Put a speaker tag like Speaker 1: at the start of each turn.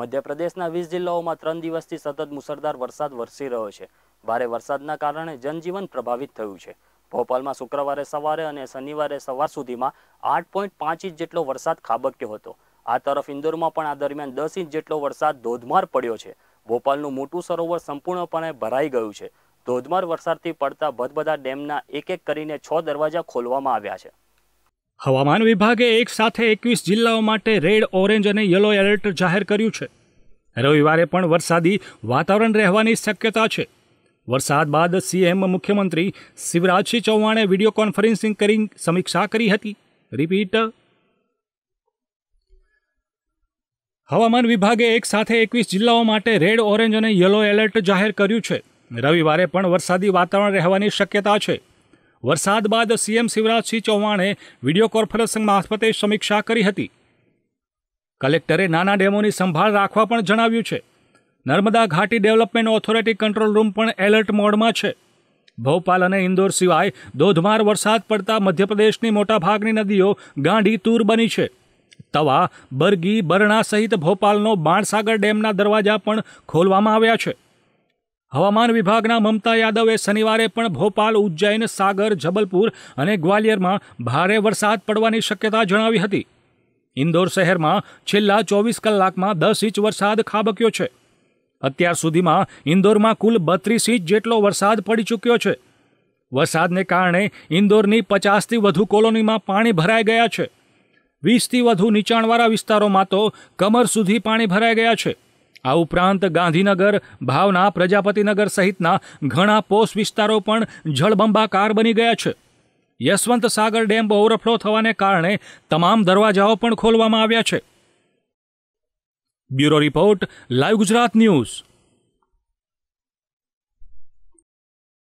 Speaker 1: મધ્યપ્રદેશના વીસ જિલ્લાઓમાં ત્રણ દિવસથી સતત મુસળધાર વરસાદ વરસી રહ્યો છે ભારે વરસાદના કારણે જનજીવન પ્રભાવિત થયું છે ભોપાલમાં શુક્રવારે સવારે અને શનિવારે સવાર સુધીમાં આઠ પોઈન્ટ પાંચ ઇંચ જેટલો વરસાદ ખાબક્યો હતો આ તરફ ઇન્દોરમાં પણ આ દરમિયાન દસ ઇંચ જેટલો વરસાદ ધોધમાર પડ્યો છે ભોપાલનું મોટું સરોવર સંપૂર્ણપણે ભરાઈ ગયું છે ધોધમાર વરસાદથી પડતા ભદભદા ડેમના એક એક કરીને છ દરવાજા ખોલવામાં આવ્યા છે
Speaker 2: હવામાન વિભાગે એક સાથે એકવીસ જિલ્લાઓ માટે રેડ ઓરેન્જ અને યલો એલર્ટ જાહેર કર્યું છે રવિવારે પણ વરસાદી વાતાવરણ રહેવાની શક્યતા છે વરસાદ બાદ સીએમ મુખ્યમંત્રી શિવરાજસિંહ ચૌહાણે વિડીયો કોન્ફરન્સિંગ કરી સમીક્ષા કરી હતી રિપીટ હવામાન વિભાગે એક સાથે એકવીસ જિલ્લાઓ માટે રેડ ઓરેન્જ અને યલો એલર્ટ જાહેર કર્યું છે રવિવારે પણ વરસાદી વાતાવરણ રહેવાની શક્યતા છે વરસાદ બાદ સીએમ શિવરાજસિંહ ચૌહાણે વિડીયો કોન્ફરન્સિંગ મારફતે સમીક્ષા કરી હતી કલેક્ટરે નાના ડેમોની સંભાળ રાખવા પણ જણાવ્યું છે નર્મદા ઘાટી ડેવલપમેન્ટ ઓથોરિટી કંટ્રોલ રૂમ પણ એલર્ટ મોડમાં છે ભોપાલ અને ઇન્દોર સિવાય ધોધમાર વરસાદ પડતા મધ્યપ્રદેશની મોટાભાગની નદીઓ ગાંડી તૂર બની છે તવા બરગી બરણા સહિત ભોપાલનો બાણસાગર ડેમના દરવાજા પણ ખોલવામાં આવ્યા છે હવામાન વિભાગના મમતા યાદવે શનિવારે પણ ભોપાલ ઉજ્જૈન સાગર જબલપુર અને ગ્વાલિયરમાં ભારે વરસાદ પડવાની શક્યતા જણાવી હતી ઇન્દોર શહેરમાં છેલ્લા ચોવીસ કલાકમાં દસ ઇંચ વરસાદ ખાબક્યો છે અત્યાર સુધીમાં ઇન્દોરમાં કુલ બત્રીસ ઇંચ જેટલો વરસાદ પડી ચૂક્યો છે વરસાદને કારણે ઇન્દોરની પચાસથી વધુ કોલોનીમાં પાણી ભરાઈ ગયા છે વીસથી વધુ નીચાણવાળા વિસ્તારોમાં તો કમર સુધી પાણી ભરાઈ ગયા છે આ ઉપરાંત ગાંધીનગર ભાવના પ્રજાપતિનગર સહિતના ઘણા પોસ્ટ વિસ્તારો પણ જળબંબાકાર બની ગયા છે યશવંત સાગર ડેમ ઓવરફ્લો થવાને કારણે તમામ દરવાજાઓ પણ ખોલવામાં આવ્યા છે bureau report live Gujarat news